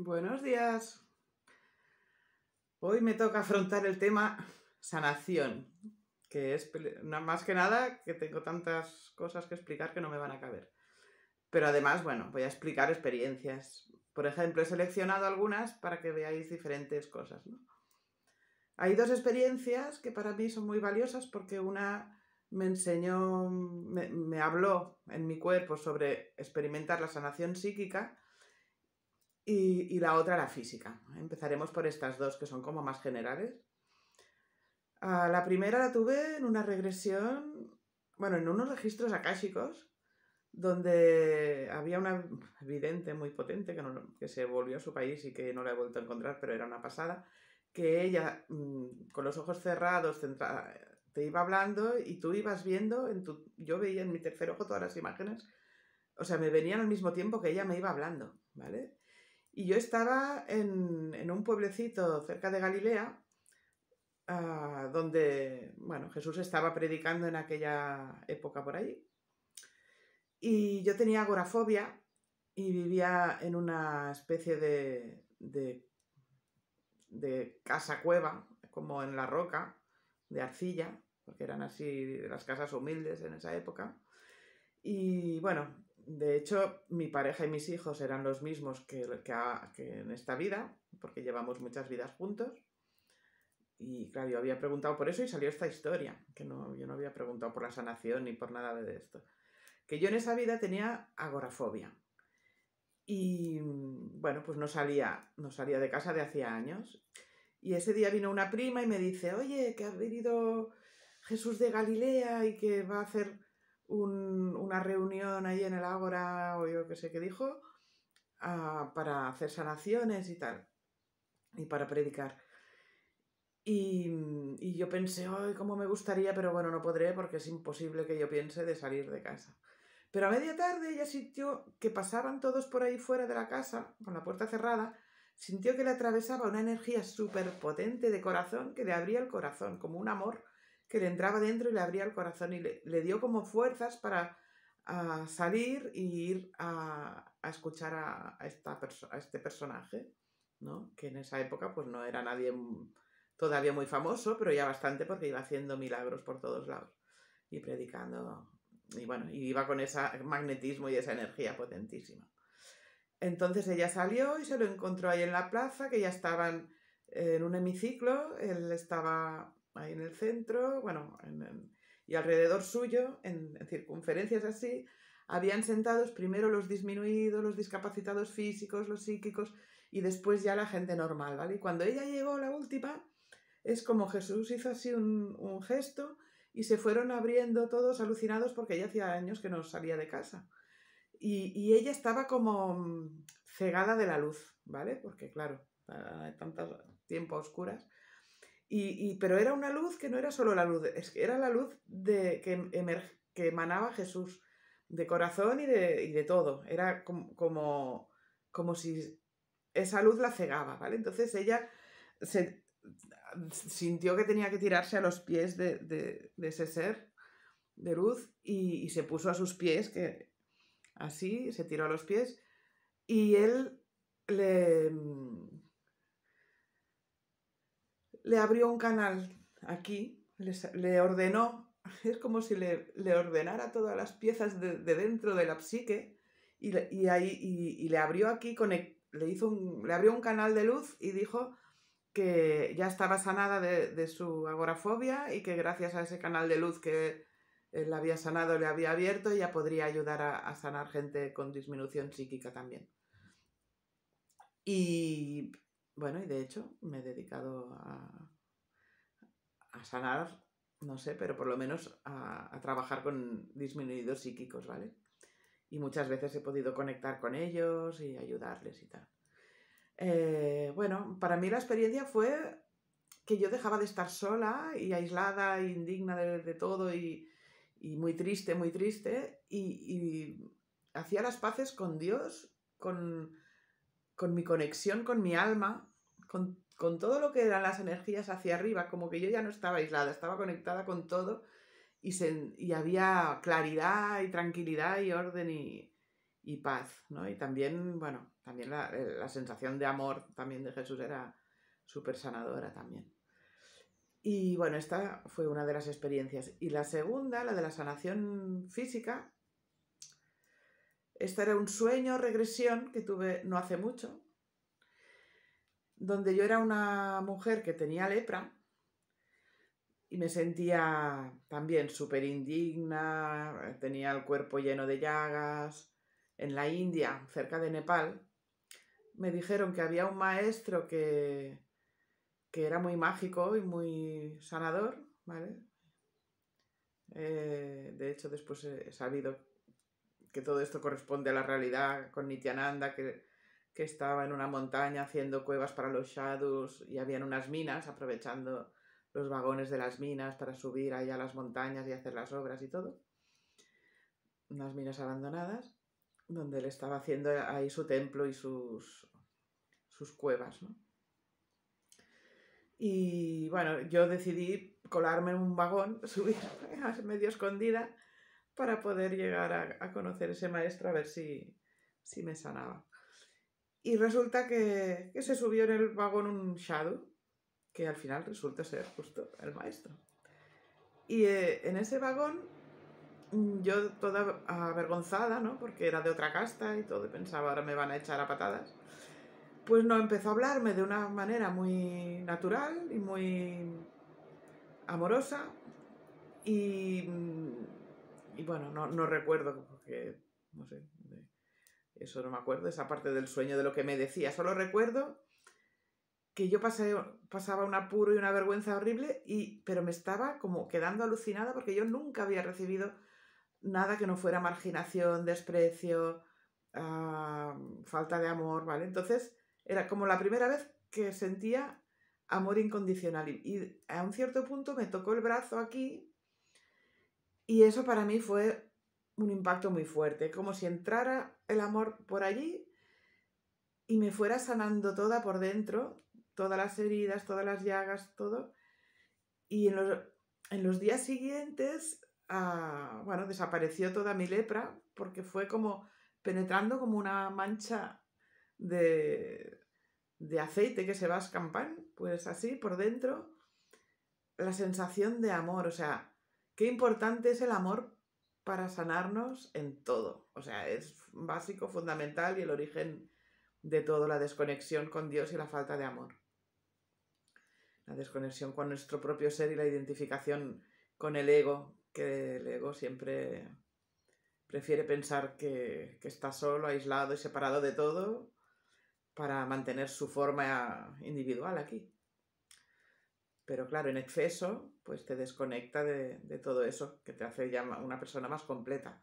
Buenos días. Hoy me toca afrontar el tema sanación, que es más que nada que tengo tantas cosas que explicar que no me van a caber. Pero además, bueno, voy a explicar experiencias. Por ejemplo, he seleccionado algunas para que veáis diferentes cosas. Hay dos experiencias que para mí son muy valiosas porque una me enseñó, me habló en mi cuerpo sobre experimentar la sanación psíquica y, la otra la física. Empezaremos por estas dos que son como más generales. Ah, la primera la tuve en una regresión, bueno, en unos registros akáshicos, donde había una vidente muy potente que, que, se volvió a su país y que no la he vuelto a encontrar, pero era una pasada, que ella mm, con los ojos cerrados te iba hablando y tú ibas viendo, en yo veía en mi tercer ojo todas las imágenes, o sea, me venían al mismo tiempo que ella me iba hablando, ¿vale? Y yo estaba en, un pueblecito cerca de Galilea, ah, donde, bueno, Jesús estaba predicando en aquella época por ahí. Y yo tenía agorafobia y vivía en una especie de, de, de casa cueva, como en la roca, de arcilla, porque eran así las casas humildes en esa época. Y bueno, de hecho, mi pareja y mis hijos eran los mismos que, en esta vida, porque llevamos muchas vidas juntos. Y claro, yo había preguntado por eso y salió esta historia, que yo no había preguntado por la sanación ni por nada de esto. Que yo en esa vida tenía agorafobia. Y mm, bueno, pues no salía, no salía de casa de hacía años. Y ese día vino una prima y me dice, oye, que ha venido Jesús de Galilea y que va a hacer una reunión ahí en el Ágora o yo qué sé qué dijo, ah, para hacer sanaciones y tal, y para predicar. Y, yo pensé, ay, cómo me gustaría, pero bueno, no podré porque es imposible que yo piense de salir de casa. Pero a media tarde ella sintió que pasaban todos por ahí fuera de la casa, con la puerta cerrada, sintió que le atravesaba una energía súper potente de corazón que le abría el corazón, como un amor que le entraba dentro y le abría el corazón y le, dio como fuerzas para salir y ir a, escuchar a, a este personaje, que en esa época pues no era nadie todavía muy famoso, pero ya bastante porque iba haciendo milagros por todos lados y predicando. Y bueno, y iba con ese magnetismo y esa energía potentísima. Entonces ella salió y se lo encontró ahí en la plaza, que ya estaban en un hemiciclo, él estaba ahí en el centro, bueno, y alrededor suyo, en, circunferencias así, habían sentados primero los disminuidos, los discapacitados físicos, los psíquicos, y después ya la gente normal, ¿vale? Y cuando ella llegó, la última, es como Jesús hizo así un, gesto y se fueron abriendo todos alucinados porque ella hacía años que no salía de casa. Y, y, ella estaba como mm, cegada de la luz, ¿vale? Porque claro, tanto tantos tiempos oscuras, y, pero era una luz que no era solo la luz, es que era la luz de, que, em, que emanaba Jesús de corazón y de, todo. Era como, como, como, si esa luz la cegaba, ¿vale? Entonces ella se sintió que tenía que tirarse a los pies de, de, ese ser de luz y, y, se puso a sus pies, que así se tiró a los pies, y él le le abrió un canal aquí, le ordenó, es como si le, le ordenara todas las piezas de, dentro de la psique y, ahí, le abrió aquí, le, hizo un, le abrió un canal de luz y dijo que ya estaba sanada de, su agorafobia y que gracias a ese canal de luz que él había sanado, le había abierto, ya podría ayudar a, a sanar gente con disminución psíquica también. Y bueno, y de hecho me he dedicado a, sanar, no sé, pero por lo menos a, trabajar con disminuidos psíquicos, ¿vale? Y muchas veces he podido conectar con ellos y ayudarles y tal. Eh, bueno, para mí la experiencia fue que yo dejaba de estar sola y aislada, indigna de, todo y, muy triste, muy triste, y, hacía las paces con Dios, con, con mi conexión con mi alma con, todo lo que eran las energías hacia arriba, como que yo ya no estaba aislada, estaba conectada con todo y, se, había claridad y tranquilidad y orden y, paz, ¿no? Y también, bueno, también eh, la, sensación de amor también de Jesús era súper sanadora también. Y bueno, esta fue una de las experiencias. Y la segunda, la de la sanación física, esta era un sueño, regresión que tuve no hace mucho, donde yo era una mujer que tenía lepra y me sentía también súper indigna, tenía el cuerpo lleno de llagas. En la India, cerca de Nepal, me dijeron que había un maestro que, que era muy mágico y muy sanador, ¿vale? Eh, de hecho, después he sabido que todo esto corresponde a la realidad con Nityananda, que que estaba en una montaña haciendo cuevas para los shadows y habían unas minas, aprovechando los vagones de las minas para subir allá a las montañas y hacer las obras y todo. Unas minas abandonadas, donde él estaba haciendo ahí su templo y sus, sus cuevas, Y bueno, yo decidí colarme en un vagón, subir medio escondida para poder llegar a, a conocer ese maestro a ver si, si me sanaba. Y resulta que, se subió en el vagón un Shadow, que al final resulta ser justo el maestro. Y eh, en ese vagón, mm, yo toda avergonzada, ¿no? Porque era de otra casta y todo, pensaba, ahora me van a echar a patadas. Pues no, empezó a hablarme de una manera muy natural y muy amorosa. Y, mm, bueno, no, no recuerdo, porque, no sé, eso no me acuerdo, esa parte del sueño de lo que me decía. Solo recuerdo que yo pasaba un apuro y una vergüenza horrible, y, pero me estaba como quedando alucinada porque yo nunca había recibido nada que no fuera marginación, desprecio, ah, falta de amor, ¿vale? Entonces era como la primera vez que sentía amor incondicional y a un cierto punto me tocó el brazo aquí y eso para mí fue un impacto muy fuerte, como si entrara el amor por allí y me fuera sanando toda por dentro, todas las heridas, todas las llagas, todo. Y en los, días siguientes, ah, bueno, desapareció toda mi lepra porque fue como penetrando como una mancha de, de aceite que se va a escampar, pues así, por dentro, la sensación de amor, o sea, qué importante es el amor para sanarnos en todo. O sea, es básico, fundamental y el origen de todo, la desconexión con Dios y la falta de amor. La desconexión con nuestro propio ser y la identificación con el ego, que el ego siempre prefiere pensar que, que está solo, aislado y separado de todo para mantener su forma individual aquí. Pero claro, en exceso, pues te desconecta de, todo eso, que te hace ya una persona más completa.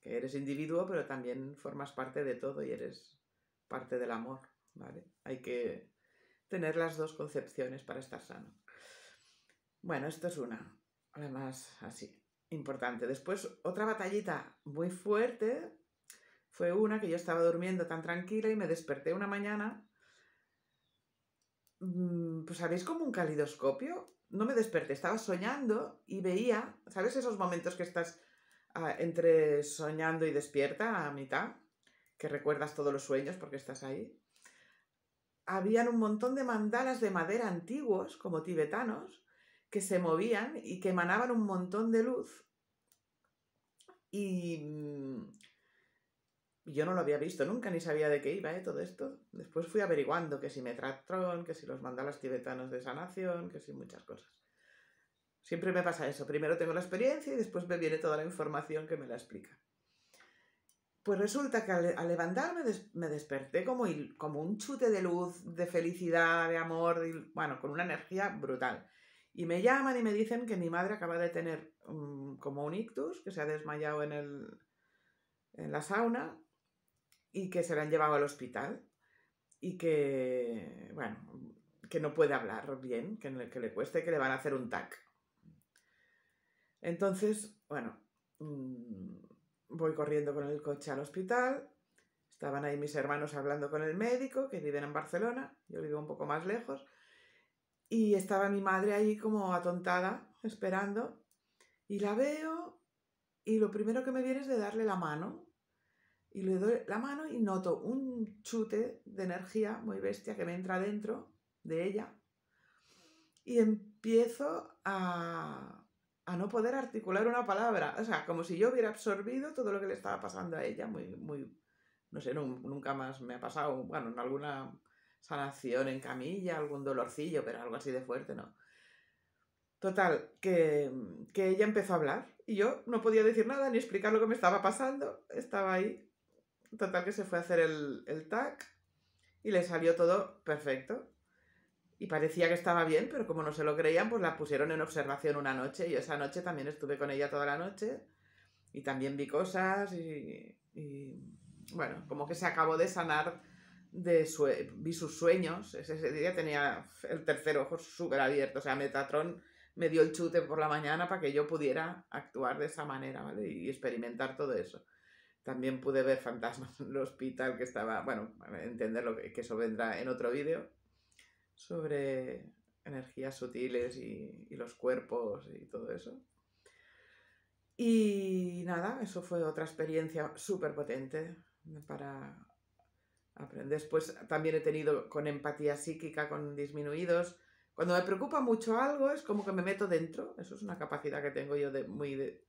Que eres individuo, pero también formas parte de todo y eres parte del amor, ¿vale? Hay que tener las dos concepciones para estar sano. Bueno, esto es una, además así, importante. Después, otra batallita muy fuerte fue una que yo estaba durmiendo tan tranquila y me desperté una mañana Mm, pues sabéis como un calidoscopio, no me desperté, estaba soñando y veía, ¿sabes esos momentos que estás ah, entre soñando y despierta a mitad? Que recuerdas todos los sueños porque estás ahí. Habían un montón de mandalas de madera antiguos, como tibetanos, que se movían y que emanaban un montón de luz. Y mm, yo no lo había visto nunca, ni sabía de qué iba eh, todo esto. Después fui averiguando que si me trataron, que si los mandalas tibetanos de sanación, que si muchas cosas. Siempre me pasa eso. Primero tengo la experiencia y después me viene toda la información que me la explica. Pues resulta que al, levantarme me desperté como, un chute de luz, de felicidad, de amor, bueno, con una energía brutal. Y me llaman y me dicen que mi madre acaba de tener mm, como un ictus, que se ha desmayado en, en la sauna y que se la han llevado al hospital y que, bueno, que no puede hablar bien, que, le, que le cueste, que le van a hacer un TAC. Entonces, bueno, mm, voy corriendo con el coche al hospital. Estaban ahí mis hermanos hablando con el médico, que viven en Barcelona, yo vivo un poco más lejos. Y estaba mi madre ahí como atontada, esperando. Y la veo y lo primero que me viene es de darle la mano y le doy la mano y noto un chute de energía muy bestia que me entra dentro de ella y empiezo a, no poder articular una palabra, o sea, como si yo hubiera absorbido todo lo que le estaba pasando a ella, muy, muy, no sé, nunca más me ha pasado, bueno, en alguna sanación en camilla, algún dolorcillo, pero algo así de fuerte, no. Total, que, que, ella empezó a hablar y yo no podía decir nada ni explicar lo que me estaba pasando. Estaba ahí Total que se fue a hacer el, el tac y le salió todo perfecto. Y parecía que estaba bien, pero como no se lo creían, pues la pusieron en observación una noche. Y esa noche también estuve con ella toda la noche y también vi cosas y, bueno, como que se acabó de sanar de su, vi sus sueños. Ese, ese día tenía el tercer ojo súper abierto, o sea, Metatron me dio el chute por la mañana para que yo pudiera actuar de esa manera, Y experimentar todo eso. También pude ver fantasmas en el hospital que estaba, bueno, entender lo que, eso vendrá en otro vídeo, sobre energías sutiles y, los cuerpos y todo eso. Y nada, eso fue otra experiencia súper potente para aprender. Después también he tenido con empatía psíquica, con disminuidos. Cuando me preocupa mucho algo es como que me meto dentro. Eso es una capacidad que tengo yo de muy, de,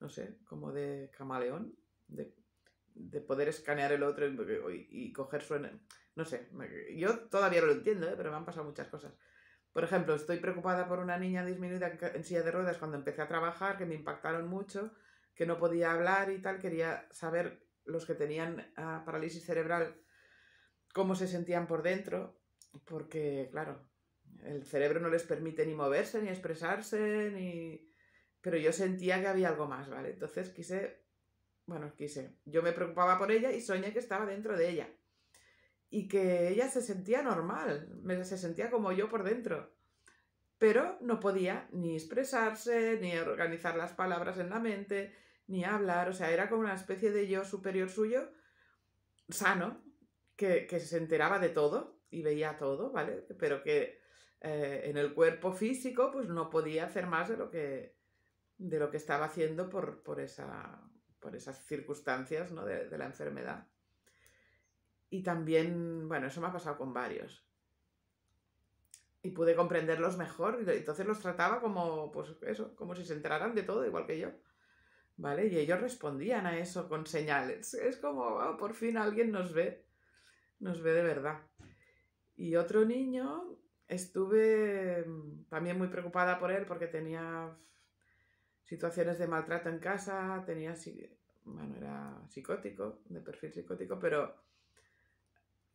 no sé, como de camaleón de, poder escanear el otro y, y, coger su... No sé, yo todavía no lo entiendo, ¿eh? pero me han pasado muchas cosas. Por ejemplo, estoy preocupada por una niña disminuida en silla de ruedas cuando empecé a trabajar, que me impactaron mucho, que no podía hablar y tal. Quería saber los que tenían ah, parálisis cerebral cómo se sentían por dentro, porque, claro, el cerebro no les permite ni moverse, ni expresarse, ni... Pero yo sentía que había algo más, ¿vale? Entonces quise bueno, quise, yo me preocupaba por ella y soñé que estaba dentro de ella. Y que ella se sentía normal, se sentía como yo por dentro. Pero no podía ni expresarse, ni organizar las palabras en la mente, ni hablar. O sea, era como una especie de yo superior suyo, sano, que, se enteraba de todo y veía todo, ¿vale? Pero que eh, en el cuerpo físico, pues no podía hacer más de lo que, de lo que estaba haciendo por, por esa por esas circunstancias ¿no? de, la enfermedad. Y también, bueno, eso me ha pasado con varios. Y pude comprenderlos mejor, entonces los trataba como, pues eso, como si se enteraran de todo, igual que yo. ¿Vale? Y ellos respondían a eso con señales. Es como, ah, por fin alguien nos ve, nos ve de verdad. Y otro niño, estuve mm, también muy preocupada por él porque tenía situaciones de maltrato en casa, tenía, bueno, era psicótico, de perfil psicótico, pero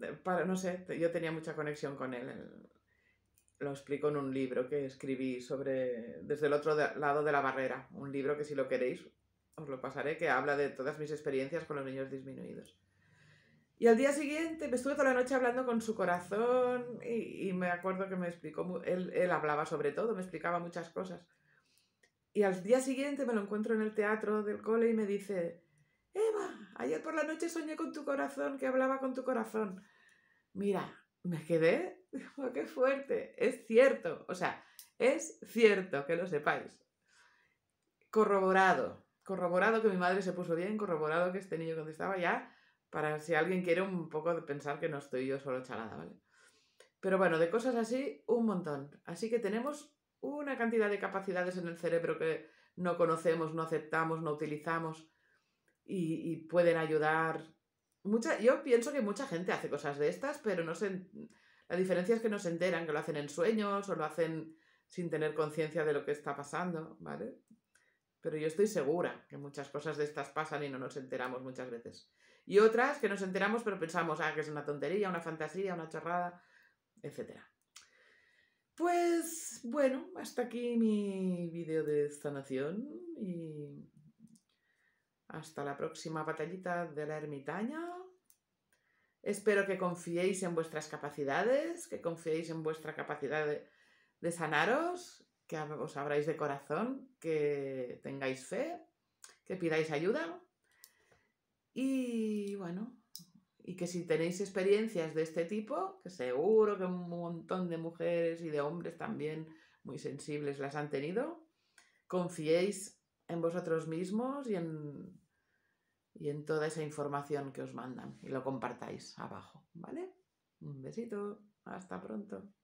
eh, para, no sé, yo tenía mucha conexión con él. Lo explico en un libro que escribí sobre desde el otro lado de la barrera, un libro que si lo queréis os lo pasaré, que habla de todas mis experiencias con los niños disminuidos. Y al día siguiente me estuve toda la noche hablando con su corazón y, me acuerdo que me explicó, él hablaba sobre todo, me explicaba muchas cosas. Y al día siguiente me lo encuentro en el teatro del cole y me dice, Eva, ayer por la noche soñé con tu corazón, que hablaba con tu corazón. Mira, me quedé, qué fuerte, es cierto, o sea, es cierto, que lo sepáis. Corroborado, corroborado que mi madre se puso bien, corroborado que este niño contestaba ya, para si alguien quiere un poco de pensar que no estoy yo solo chalada, ¿vale? Pero bueno, de cosas así, un montón. Así que tenemos una cantidad de capacidades en el cerebro que no conocemos, no aceptamos, no utilizamos y, pueden ayudar. Mucha, yo pienso que mucha gente hace cosas de estas, pero no se, la diferencia es que no se enteran, que lo hacen en sueños o lo hacen sin tener conciencia de lo que está pasando, ¿vale? Pero yo estoy segura que muchas cosas de estas pasan y no nos enteramos muchas veces. Y otras que nos enteramos pero pensamos, ah, que es una tontería, una fantasía, una chorrada, etcétera. Pues bueno, hasta aquí mi vídeo de sanación y hasta la próxima batallita de la ermitaña. Espero que confiéis en vuestras capacidades, que confiéis en vuestra capacidad de, sanaros, que os abráis de corazón, que tengáis fe, que pidáis ayuda. Y bueno, y que si tenéis experiencias de este tipo, que seguro que un montón de mujeres y de hombres también muy sensibles las han tenido, confiéis en vosotros mismos y en, y en toda esa información que os mandan y lo compartáis abajo, ¿vale? Un besito, hasta pronto.